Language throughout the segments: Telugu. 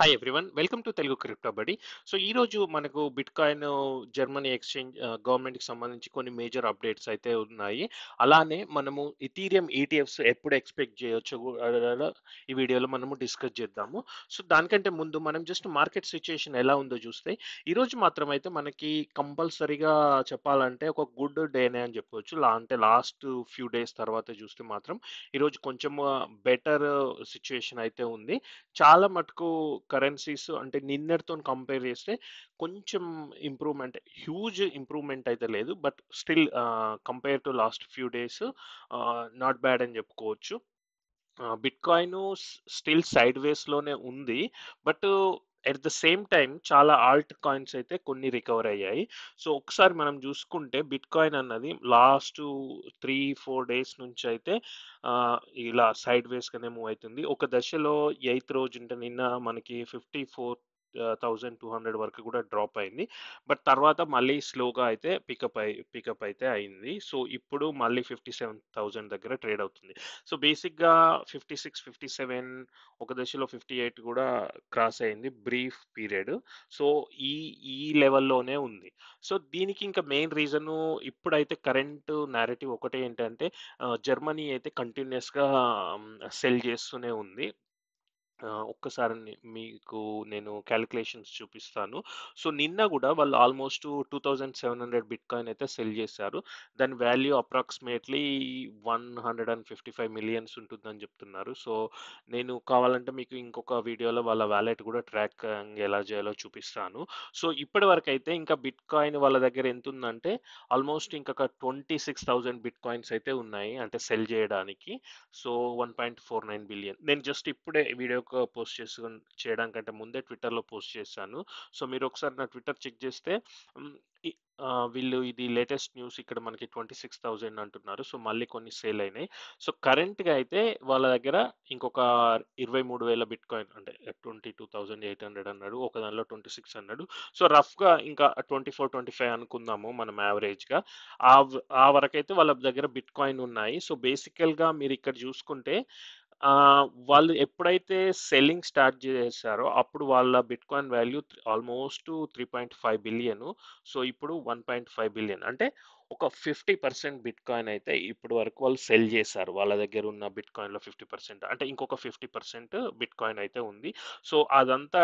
hi everyone welcome to Telugu crypto బడి సో ఈరోజు మనకు బిట్కాయిన్ జర్మనీ ఎక్స్చేంజ్ గవర్నమెంట్కి సంబంధించి కొన్ని మేజర్ అప్డేట్స్ అయితే ఉన్నాయి అలానే మనము ఇథీరియం ఈటీఎఫ్స్ e ఎప్పుడు ఎక్స్పెక్ట్ చేయొచ్చు ఈ వీడియోలో మనము డిస్కస్ చేద్దాము సో దానికంటే ముందు మనం జస్ట్ మార్కెట్ సిచ్యుయేషన్ ఎలా ఉందో చూస్తే ఈరోజు మాత్రం అయితే మనకి కంపల్సరీగా చెప్పాలంటే ఒక గుడ్ డేనే అని చెప్పవచ్చు అంటే లాస్ట్ ఫ్యూ డేస్ తర్వాత చూస్తే మాత్రం ఈరోజు కొంచెం బెటర్ uh, సిచ్యుయేషన్ అయితే ఉంది చాలా మటుకు కరెన్సీస్ అంటే నిన్నటితో కంపేర్ చేస్తే కొంచెం ఇంప్రూవ్మెంట్ హ్యూజ్ ఇంప్రూవ్మెంట్ అయితే లేదు but still compare to last few days not bad అని చెప్పుకోవచ్చు బిట్ కాయిన్ స్టిల్ సైడ్ వేస్లోనే ఉంది but at the same time చాలా ఆల్ట్ కాయిన్స్ అయితే కొన్ని రికవర్ అయ్యాయి సో ఒకసారి మనం చూసుకుంటే బిట్ కాయిన్ అన్నది లాస్ట్ త్రీ ఫోర్ డేస్ నుంచి అయితే ఇలా సైడ్ వేస్గానే మూవ్ అవుతుంది ఒక దశలో ఎయిత్ రోజు నిన్న మనకి fifty four thousand two hundred వరకు కూడా డ్రాప్ అయింది బట్ తర్వాత మళ్ళీ స్లోగా అయితే పికప్ అయి పికప్ అయితే అయింది సో ఇప్పుడు మళ్ళీ ఫిఫ్టీ సెవెన్ థౌజండ్ దగ్గర ట్రేడ్ అవుతుంది సో బేసిక్గా ఫిఫ్టీ సిక్స్ ఫిఫ్టీ సెవెన్ ఒక దశలో ఫిఫ్టీ ఎయిట్ కూడా క్రాస్ అయింది బ్రీఫ్ పీరియడ్ సో ఈ ఈ లెవెల్లోనే ఉంది సో దీనికి ఇంకా మెయిన్ రీజను ఇప్పుడైతే కరెంట్ నేరేటివ్ ఒకటే ఏంటంటే జర్మనీ అయితే కంటిన్యూస్గా సెల్ చేస్తూనే ఉంది ఒక్కసారి మీకు నేను క్యాలిక్యులేషన్స్ చూపిస్తాను సో నిన్న కూడా వాళ్ళు almost two thousand seven hundred bitcoin అయితే సెల్ చేశారు దాని value approximately one hundred and fifty five millions ఉంటుందని చెప్తున్నారు సో నేను కావాలంటే మీకు ఇంకొక వీడియోలో వాళ్ళ వ్యాలెట్ కూడా ట్రాక్ ఎలా చేయాలో చూపిస్తాను సో ఇప్పటి వరకు అయితే ఇంకా బిట్ కాయిన్ వాళ్ళ దగ్గర ఎంత ఉందంటే ఆల్మోస్ట్ ఇంకొక twenty six thousand bitcoins అయితే ఉన్నాయి అంటే సెల్ చేయడానికి so one point four nine billion నేను జస్ట్ ఇప్పుడే వీడియో ఫేస్బుక్ పోస్ట్ చేసు చేయడం కంటే ముందే ట్విట్టర్లో పోస్ట్ చేశాను సో మీరు ఒకసారి నా ట్విట్టర్ చెక్ చేస్తే వీళ్ళు ఇది లేటెస్ట్ న్యూస్ ఇక్కడ మనకి ట్వంటీ సిక్స్ థౌజండ్ అంటున్నారు సో మళ్ళీ కొన్ని సేల్ అయినాయి సో కరెంట్గా అయితే వాళ్ళ దగ్గర ఇంకొక ఇరవై మూడు వేల బిట్ కాయిన్ అంటే twenty two thousand eight hundred అన్నాడు ఒక దానిలో ట్వంటీ సిక్స్ అన్నాడు సో రఫ్గా ఇంకా ట్వంటీ ఫోర్ ట్వంటీ ఫైవ్ అనుకుందాము మనం యావరేజ్గా ఆ ఆ వరకైతే వాళ్ళ దగ్గర బిట్ కాయిన్ ఉన్నాయి సో బేసికల్గా మీరు ఇక్కడ చూసుకుంటే వాళ్ళు ఎప్పుడైతే సెల్లింగ్ స్టార్ట్ చేశారో అప్పుడు వాళ్ళ bitcoin value almost three point five billion so ఇప్పుడు వన్ పాయింట్ ఫైవ్ బిలియన్ అంటే ఒక ఫిఫ్టీ పర్సెంట్ బిట్ కాయిన్ అయితే ఇప్పుడు వరకు వాళ్ళు సెల్ చేశారు వాళ్ళ దగ్గర ఉన్న బిట్ కాయిన్లో ఫిఫ్టీ పర్సెంట్ అంటే ఇంకొక ఫిఫ్టీ పర్సెంట్ బిట్ కాయిన్ అయితే ఉంది సో అదంతా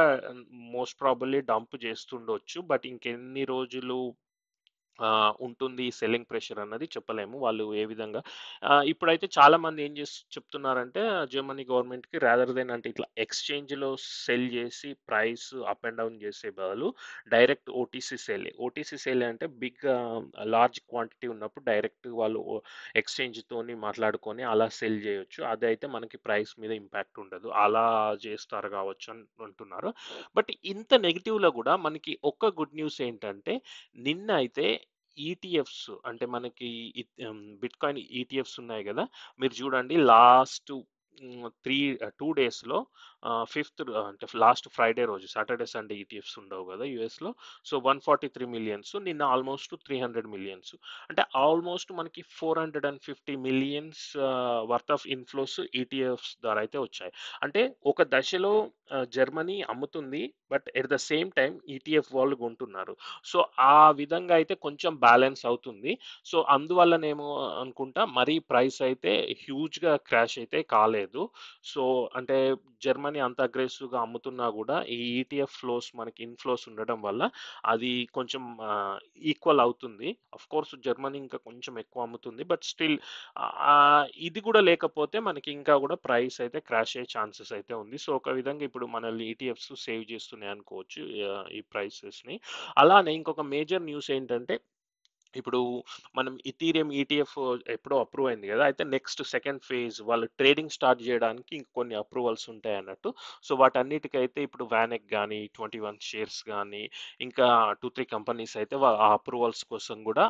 మోస్ట్ ప్రాబబ్లీ డంప్ చేస్తుండొచ్చు బట్ ఇంకెన్ని రోజులు ఉంటుంది సెల్లింగ్ ప్రెషర్ అన్నది చెప్పలేము వాళ్ళు ఏ విధంగా ఇప్పుడైతే చాలామంది ఏం చేసి చెప్తున్నారంటే జర్మనీ గవర్నమెంట్కి రాదర్ దెన్ అంటే ఇట్లా ఎక్స్చేంజ్లో సెల్ చేసి ప్రైస్ అప్ అండ్ డౌన్ చేసే బదులు direct OTC sell OTC sell అంటే బిగ్ లార్జ్ క్వాంటిటీ ఉన్నప్పుడు డైరెక్ట్ వాళ్ళు ఎక్స్చేంజ్తోని మాట్లాడుకొని అలా సెల్ చేయొచ్చు అదైతే మనకి ప్రైస్ మీద ఇంపాక్ట్ ఉండదు అలా చేస్తారు కావచ్చు అని అంటున్నారు బట్ ఇంత నెగిటివ్లో కూడా మనకి ఒక్క గుడ్ న్యూస్ ఏంటంటే నిన్న అయితే ఈటీఎఫ్స్ e అంటే మనకి బిట్ కాయిన్ ఈటీఎఫ్స్ e ఉన్నాయి కదా మీరు చూడండి లాస్ట్ త్రీ టూ డేస్లో ఫిఫ్త్ అంటే లాస్ట్ ఫ్రైడే రోజు సాటర్డే సండే ఈటీఎఫ్స్ ఉండవు కదా యూఎస్లో so one forty three millions నిన్న ఆల్మోస్ట్ త్రీ హండ్రెడ్ మిలియన్స్ అంటే ఆల్మోస్ట్ మనకి four hundred and fifty millions worth of inflows ETFs ద్వారా అయితే వచ్చాయి అంటే ఒక దశలో జర్మనీ అమ్ముతుంది but at the same time ETF వాళ్ళు కొంటున్నారు సో ఆ విధంగా అయితే కొంచెం బ్యాలెన్స్ అవుతుంది సో అందువల్లనేమో అనుకుంటా మరీ ప్రైస్ అయితే హ్యూజ్గా క్రాష్ అయితే కాలేదు సో అంటే జర్మనీ కంపెనీ అంత అగ్రెసివ్గా అమ్ముతున్నా కూడా ఈ ఈటీఎఫ్ e ఫ్లోస్ మనకి ఇన్ఫ్లోస్ ఉండడం వల్ల అది కొంచెం ఈక్వల్ అవుతుంది అఫ్ కోర్స్ జర్మనీ ఇంకా కొంచెం ఎక్కువ అమ్ముతుంది బట్ స్టిల్ ఇది కూడా లేకపోతే మనకి ఇంకా కూడా ప్రైస్ అయితే క్రాష్ అయ్యే ఛాన్సెస్ అయితే ఉంది సో ఒక విధంగా ఇప్పుడు మనల్ని ఈటీఎఫ్స్ e సేవ్ చేస్తున్నాయి అనుకోవచ్చు ఈ ప్రైసెస్ని అలానే ఇంకొక మేజర్ న్యూస్ ఏంటంటే ఇప్పుడు మనం ఇథీరియం ఈటీఎఫ్ e ఎప్పుడో అప్రూవ్ అయింది కదా అయితే నెక్స్ట్ సెకండ్ ఫేజ్ వాళ్ళు ట్రేడింగ్ స్టార్ట్ చేయడానికి ఇంకొన్ని అప్రూవల్స్ ఉంటాయి అన్నట్టు సో వాటన్నిటికైతే ఇప్పుడు వ్యానెక్ కానీ ట్వంటీ వన్ షేర్స్ కానీ ఇంకా టూ త్రీ కంపెనీస్ అయితే ఆ అప్రూవల్స్ కోసం కూడా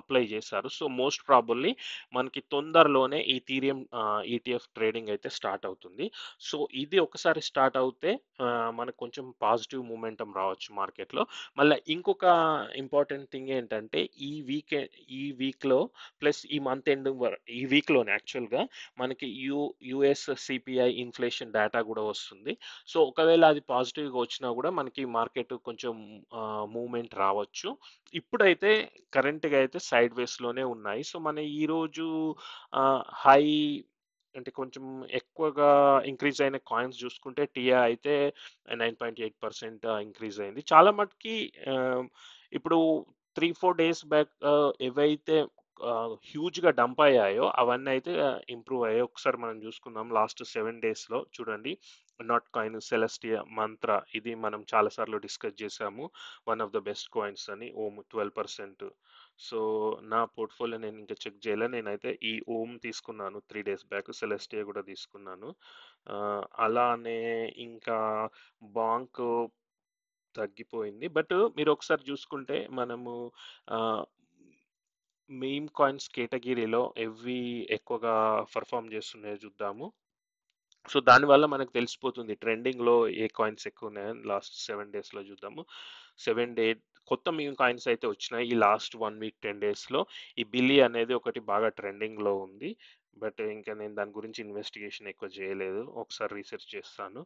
అప్లై చేశారు సో మోస్ట్ ప్రాబుల్లీ మనకి తొందరలోనే ఈ థీరియం ఈటీఎఫ్ ట్రేడింగ్ అయితే స్టార్ట్ అవుతుంది సో ఇది ఒకసారి స్టార్ట్ అవుతే మనకు కొంచెం పాజిటివ్ మూమెంటం రావచ్చు మార్కెట్లో మళ్ళీ ఇంకొక ఇంపార్టెంట్ థింగ్ ఏంటంటే ఈ ఈ వీక్ ఈ వీక్లో ప్లస్ ఈ మంత్ ఎండ్ ఈ వీక్లోనే యాక్చువల్గా మనకి U US CPI inflation data కూడా వస్తుంది సో ఒకవేళ అది పాజిటివ్గా వచ్చినా కూడా మనకి మార్కెట్ కొంచెం మూమెంట్ రావచ్చు ఇప్పుడైతే కరెంట్గా అయితే సైడ్ వేస్లోనే ఉన్నాయి సో మన ఈరోజు హై అంటే కొంచెం ఎక్కువగా ఇంక్రీజ్ అయిన కాయిన్స్ చూసుకుంటే టీఆర్ అయితే nine point eight percent increase అయింది చాలా మటుకి ఇప్పుడు త్రీ ఫోర్ డేస్ బ్యాక్ ఏవైతే హ్యూజ్గా uh, డంప్ అయ్యాయో అవన్నీ అయితే ఇంప్రూవ్ uh, అయ్యాయి ఒకసారి మనం చూసుకుందాం లాస్ట్ సెవెన్ డేస్లో చూడండి నాట్ కాయిన్ సెలెస్టియా మంత్ర ఇది మనం చాలాసార్లు డిస్కస్ చేసాము one of the best coins అని ఓమ్ ట్వెల్వ్ పర్సెంట్ సో నా పోర్ట్ఫోలియో నేను ఇంకా చెక్ చేయలే నేనైతే ఈ ఓమ్ తీసుకున్నాను త్రీ డేస్ బ్యాక్ సెలెస్టియా కూడా తీసుకున్నాను uh, అలానే ఇంకా బాంక్ తగ్గిపోయింది బట్ మీరు ఒకసారి చూసుకుంటే మనము మెయిన్ కాయిన్స్ కేటగిరీలో ఎవ్వి ఎక్కువగా పర్ఫామ్ చేస్తున్నాయో చూద్దాము సో దానివల్ల మనకు తెలిసిపోతుంది ట్రెండింగ్లో ఏ కాయిన్స్ ఎక్కువ ఉన్నాయని లాస్ట్ సెవెన్ డేస్లో చూద్దాము సెవెన్ డే కొత్త మెయిన్ కాయిన్స్ అయితే వచ్చినాయి ఈ లాస్ట్ వన్ వీక్ టెన్ డేస్లో ఈ బిల్లీ అనేది ఒకటి బాగా ట్రెండింగ్లో ఉంది బట్ ఇంకా నేను దాని గురించి ఇన్వెస్టిగేషన్ ఎక్కువ చేయలేదు ఒకసారి రీసెర్చ్ చేస్తాను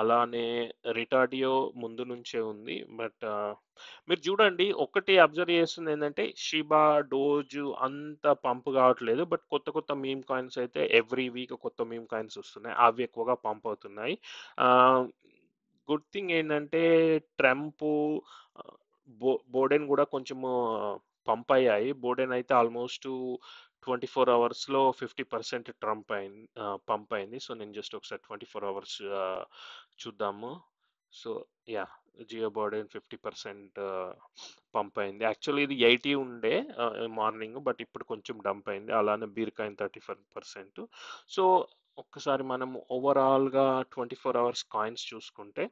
అలానే రిటార్డియో ముందు నుంచే ఉంది బట్ మీరు చూడండి ఒకటి అబ్జర్వ్ చేస్తుంది ఏంటంటే షిబా డోజు అంత పంప్ కావట్లేదు బట్ కొత్త కొత్త మీమ్ కాయిన్స్ అయితే ఎవ్రీ వీక్ కొత్త మీమ్ కాయిన్స్ వస్తున్నాయి అవి ఎక్కువగా పంప్ అవుతున్నాయి గుడ్ థింగ్ ఏంటంటే ట్రంప్ బో బోడెన్ కూడా కొంచెము పంప్ అయ్యాయి బోడెన్ అయితే ఆల్మోస్ట్ ట్వంటీ ఫోర్ అవర్స్లో ఫిఫ్టీ పర్సెంట్ ట్రంప్ అయింది పంప్ అయింది సో నేను జస్ట్ ఒకసారి ట్వంటీ ఫోర్ అవర్స్ చూద్దాము so yeah Jeo body fifty percent pump అయింది యాక్చువల్లీ ఇది ఎయిటీ ఉండే మార్నింగ్ బట్ ఇప్పుడు కొంచెం డంప్ అయింది అలానే బీర్కాయన్ థర్టీ ఫైవ్ పర్సెంట్ సో ఒక్కసారి మనం ఓవరాల్గా ట్వంటీ ఫోర్ అవర్స్ కాయిన్స్ చూసుకుంటే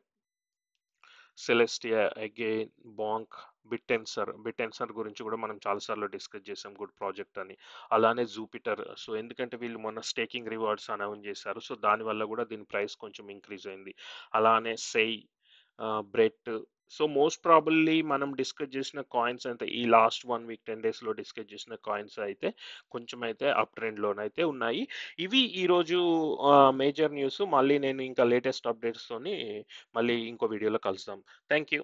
Celestia again Bonk Bittensor Bittensor గురించి కూడా మనం చాలాసార్లు డిస్కస్ చేసాం గుడ్ ప్రాజెక్ట్ అని అలానే జూపిటర్ సో ఎందుకంటే వీళ్ళు మొన్న స్టేకింగ్ రివార్డ్స్ అనౌన్స్ చేశారు సో దానివల్ల కూడా దీని ప్రైస్ కొంచెం ఇంక్రీజ్ అయింది అలానే Sei Brett so most probably మనం డిస్కస్ చేసిన కాయిన్స్ అయితే ఈ లాస్ట్ వన్ వీక్ టెన్ డేస్లో డిస్కస్ చేసిన కాయిన్స్ అయితే కొంచెం అయితే అప్ ట్రెండ్లోనైతే ఉన్నాయి ఇవి ఈరోజు మేజర్ న్యూస్ మళ్ళీ నేను ఇంకా లేటెస్ట్ అప్డేట్స్తోని మళ్ళీ ఇంకో వీడియోలో కలుస్తాం థ్యాంక్ యూ